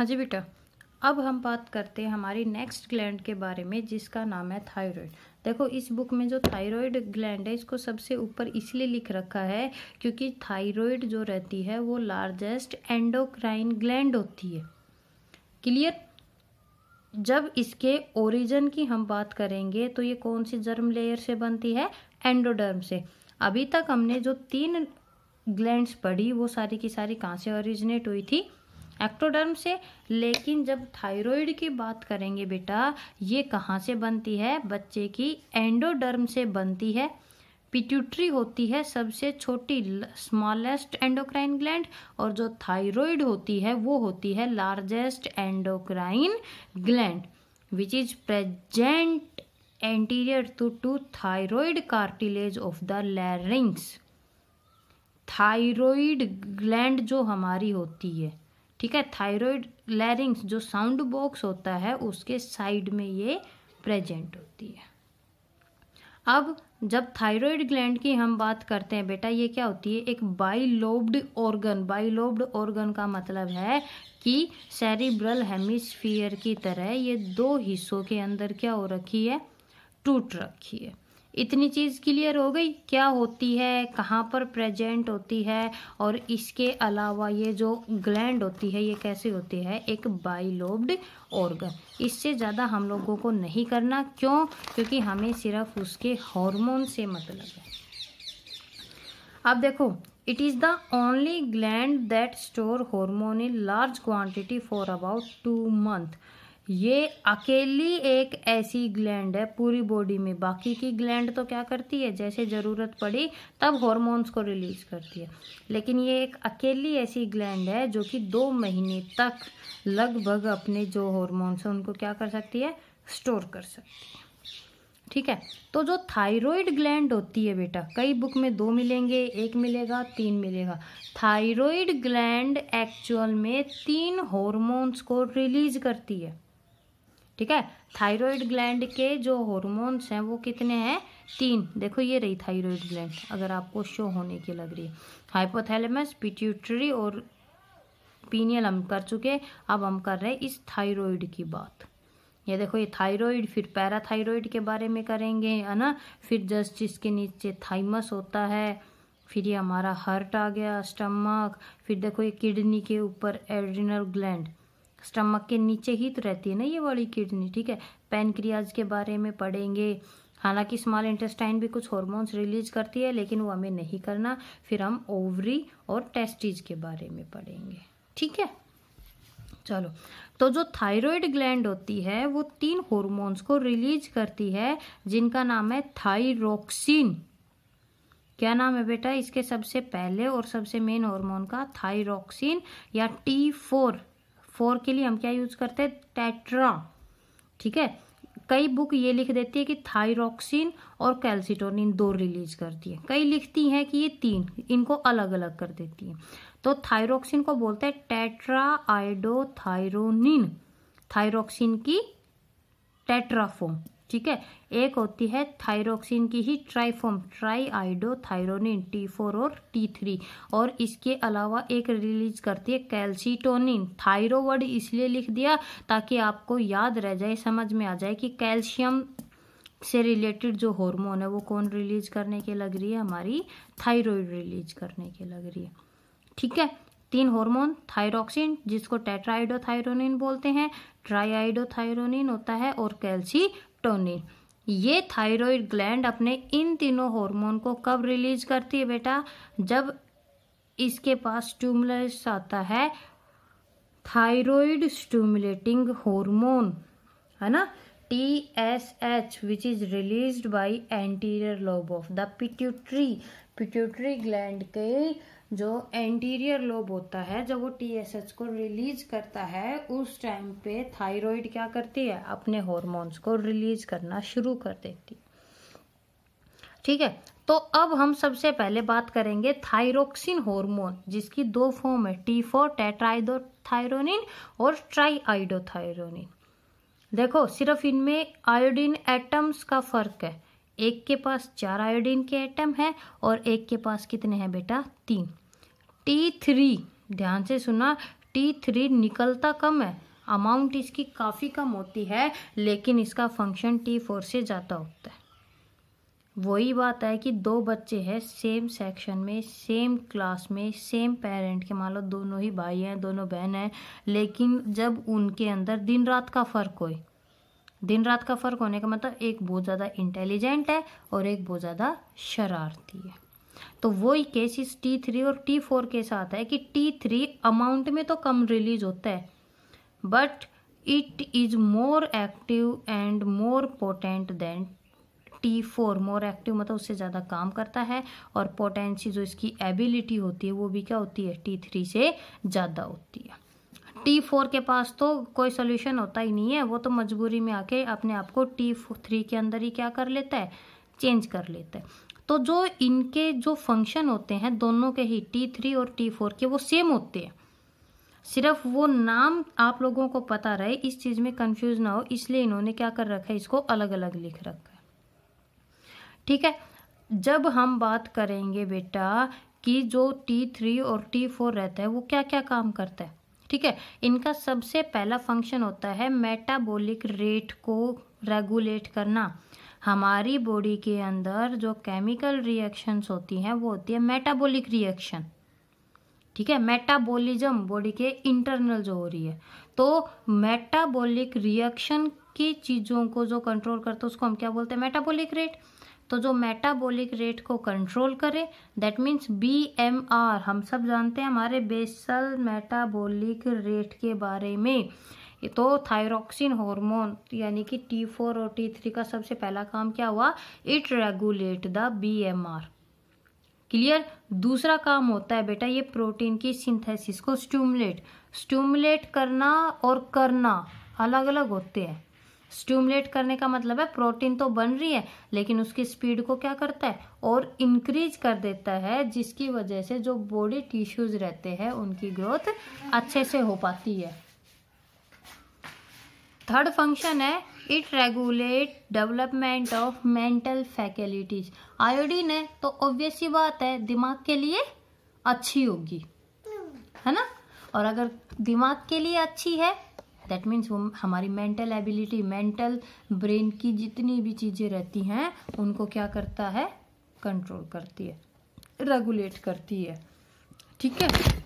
हाँ जी बेटा अब हम बात करते हैं हमारी नेक्स्ट ग्लैंड के बारे में जिसका नाम है थायराइड देखो इस बुक में जो थायराइड ग्लैंड है इसको सबसे ऊपर इसलिए लिख रखा है क्योंकि थायराइड जो रहती है वो लार्जेस्ट एंडोक्राइन ग्लैंड होती है क्लियर जब इसके ओरिजिन की हम बात करेंगे तो ये कौन सी जर्म लेयर से बनती है एंडोडर्म से अभी तक हमने जो तीन ग्लैंड पढ़ी वो सारी की सारी कहाँ से ओरिजिनेट हुई थी एक्टोडर्म से लेकिन जब थायराइड की बात करेंगे बेटा ये कहाँ से बनती है बच्चे की एंडोडर्म से बनती है पिट्यूटरी होती है सबसे छोटी स्मॉलेस्ट एंडोक्राइन ग्लैंड और जो थायराइड होती है वो होती है largest endocrine gland which is present anterior to to thyroid cartilage of the larynx thyroid gland जो हमारी होती है ठीक है थायराइड लैरिंग्स जो साउंड बॉक्स होता है उसके साइड में ये प्रेजेंट होती है अब जब थायराइड ग्लैंड की हम बात करते हैं बेटा ये क्या होती है एक बाइलोब्ड ऑर्गन बाइलोब्ड ऑर्गन का मतलब है कि सेरिब्रल हेमिस्फीयर की तरह ये दो हिस्सों के अंदर क्या हो रखी है टूट रखी है इतनी चीज़ क्लियर हो गई क्या होती है कहाँ पर प्रेजेंट होती है और इसके अलावा ये जो ग्लैंड होती है ये कैसे होती है एक बाइलोब्ड ऑर्गन इससे ज़्यादा हम लोगों को नहीं करना क्यों क्योंकि हमें सिर्फ उसके हार्मोन से मतलब है अब देखो it is the only gland that store hormone in large quantity for about two month ये अकेली एक ऐसी ग्लैंड है पूरी बॉडी में बाकी की ग्लैंड तो क्या करती है जैसे ज़रूरत पड़ी तब हॉर्मोन्स को रिलीज करती है लेकिन ये एक अकेली ऐसी ग्लैंड है जो कि दो महीने तक लगभग अपने जो हॉर्मोन्स हैं उनको क्या कर सकती है स्टोर कर सकती है ठीक है तो जो थायरॉयड ग्लैंड होती है बेटा कई बुक में दो मिलेंगे एक मिलेगा तीन मिलेगा थायरॉयड ग्लैंड एक्चुअल में तीन हॉर्मोन्स को रिलीज करती है ठीक है थायराइड ग्लैंड के जो हॉर्मोन्स हैं वो कितने हैं तीन देखो ये रही थायराइड ग्लैंड अगर आपको शो होने की लग रही है हाइपोथैलेमस पिट्यूटरी और पीनियल हम कर चुके अब हम कर रहे हैं इस थायराइड की बात ये देखो ये थायराइड फिर पैराथायराइड के बारे में करेंगे है ना फिर जस्ट इसके नीचे थाइमस होता है फिर ये हमारा हार्ट आ गया स्टमक फिर देखो ये किडनी के ऊपर एड्रिनल ग्लैंड स्टमक के नीचे ही तो रहती है ना ये वाली किडनी ठीक है पेनक्रियाज के बारे में पढ़ेंगे हालांकि स्मॉल इंटेस्टाइन भी कुछ हॉर्मोन्स रिलीज करती है लेकिन वो हमें नहीं करना फिर हम ओवरी और टेस्टिज के बारे में पढ़ेंगे ठीक है चलो तो जो थायराइड ग्लैंड होती है वो तीन हॉर्मोन्स को रिलीज करती है जिनका नाम है थायरोक्सिन क्या नाम है बेटा इसके सबसे पहले और सबसे मेन हॉर्मोन का थायरोक्सिन या टी फोर फोर के लिए हम क्या यूज करते हैं टेट्रा ठीक है कई बुक ये लिख देती है कि थायरोक्सिन और कैल्सिटोनिन दो रिलीज करती है कई लिखती हैं कि ये तीन इनको अलग अलग कर देती है तो थायरोक्सिन को बोलते हैं टेट्रा आइडोथायरोनिन थायरोक्सिन की टेट्राफोम ठीक है एक होती है थायरोक्सिन की ही ट्राइफोम triiodothyronine T four और टी थ्री और इसके अलावा एक रिलीज करती है कैल्सीटोनिन थायरो इसलिए लिख दिया ताकि आपको याद रह जाए समझ में आ जाए कि कैल्शियम से रिलेटेड जो हार्मोन है वो कौन रिलीज करने के लग रही है हमारी थायराइड रिलीज करने के लग रही है ठीक है तीन हार्मोन थायरोक्सिन जिसको टेट्राइडोथायरोनिन बोलते हैं ट्राइआइडोथायरोनिन होता है और कैल्सी सेरोटोनिन ये थायराइड ग्लैंड अपने इन तीनों हार्मोन को कब रिलीज करती है बेटा जब इसके पास स्टूमुलस आता है थायराइड स्टूमुलेटिंग हार्मोन है ना T S H which is released by anterior lobe of the pituitary pituitary gland के जो एंटीरियर लोब होता है जब वो टीएसएच को रिलीज करता है उस टाइम पे थायराइड क्या करती है अपने हॉर्मोन्स को रिलीज करना शुरू कर देती ठीक है तो अब हम सबसे पहले बात करेंगे थायरोक्सिन हार्मोन जिसकी दो फॉर्म है टी फोर टेट्राइडोथायरोनिन और ट्राईआइडोथायरोनिन देखो सिर्फ इनमें आयोडीन एटम्स का फर्क है एक के पास चार आयोडीन के एटम है और एक के पास कितने हैं बेटा तीन टी थ्री ध्यान से सुना टी थ्री निकलता कम है अमाउंट इसकी काफ़ी कम होती है लेकिन इसका फंक्शन टी फोर से ज़्यादा होता है वही बात है कि दो बच्चे हैं सेम सेक्शन में सेम क्लास में सेम पेरेंट के मान लो दोनों ही भाई हैं दोनों बहन हैं लेकिन जब उनके अंदर दिन रात का फ़र्क हो दिन रात का फ़र्क होने का मतलब एक बहुत ज़्यादा इंटेलिजेंट है और एक बहुत ज़्यादा शरारती है तो वही केसेस टी थ्री और टी फोर के साथ है कि टी थ्री अमाउंट में तो कम रिलीज होता है but it is more active and more potent than T four more active मतलब उससे ज़्यादा काम करता है और पोटेंसी जो इसकी एबिलिटी होती है वो भी क्या होती है टी थ्री से ज़्यादा होती है टी फोर के पास तो कोई सोल्यूशन होता ही नहीं है वो तो मजबूरी में आके अपने आप को टी थ्री के अंदर ही क्या कर लेता है चेंज कर लेता है तो जो इनके जो फंक्शन होते हैं दोनों के ही टी थ्री और टी फोर के वो सेम होते हैं सिर्फ वो नाम आप लोगों को पता रहे इस चीज़ में कंफ्यूज ना हो इसलिए इन्होंने क्या कर रखा है इसको अलग अलग लिख रखा है ठीक है जब हम बात करेंगे बेटा कि जो टी थ्री और टी फोर रहता है वो क्या क्या काम करता है ठीक है इनका सबसे पहला फंक्शन होता है मेटाबॉलिक रेट को रेगुलेट करना हमारी बॉडी के अंदर जो केमिकल रिएक्शंस होती हैं वो होती है मेटाबॉलिक रिएक्शन ठीक है मेटाबॉलिज्म बॉडी के इंटरनल जो हो रही है तो मेटाबॉलिक रिएक्शन की चीज़ों को जो कंट्रोल करते उसको हम क्या बोलते हैं मेटाबॉलिक रेट तो जो मेटाबॉलिक रेट को कंट्रोल करे that means B M R हम सब जानते हैं हमारे बेसल मेटाबॉलिक रेट के बारे में ये तो थायरोक्सिन हार्मोन यानी कि टी फोर और टी थ्री का सबसे पहला काम क्या हुआ it regulate the B M R clear दूसरा काम होता है बेटा ये प्रोटीन की सिंथेसिस को स्टूमुलेट स्टूमुलेट करना और करना अलग अलग होते हैं स्टूमुलेट करने का मतलब है प्रोटीन तो बन रही है लेकिन उसकी स्पीड को क्या करता है और इंक्रीज कर देता है जिसकी वजह से जो बॉडी टिश्यूज रहते हैं उनकी ग्रोथ अच्छे से हो पाती है थर्ड फंक्शन है it regulate development of mental faculties iodine है तो ऑब्वियस ही बात है दिमाग के लिए अच्छी होगी है ना और अगर दिमाग के लिए अच्छी है दैट मीन्स वो हमारी मेंटल एबिलिटी मेंटल ब्रेन की जितनी भी चीज़ें रहती हैं उनको क्या करता है कंट्रोल करती है रेगुलेट करती है ठीक है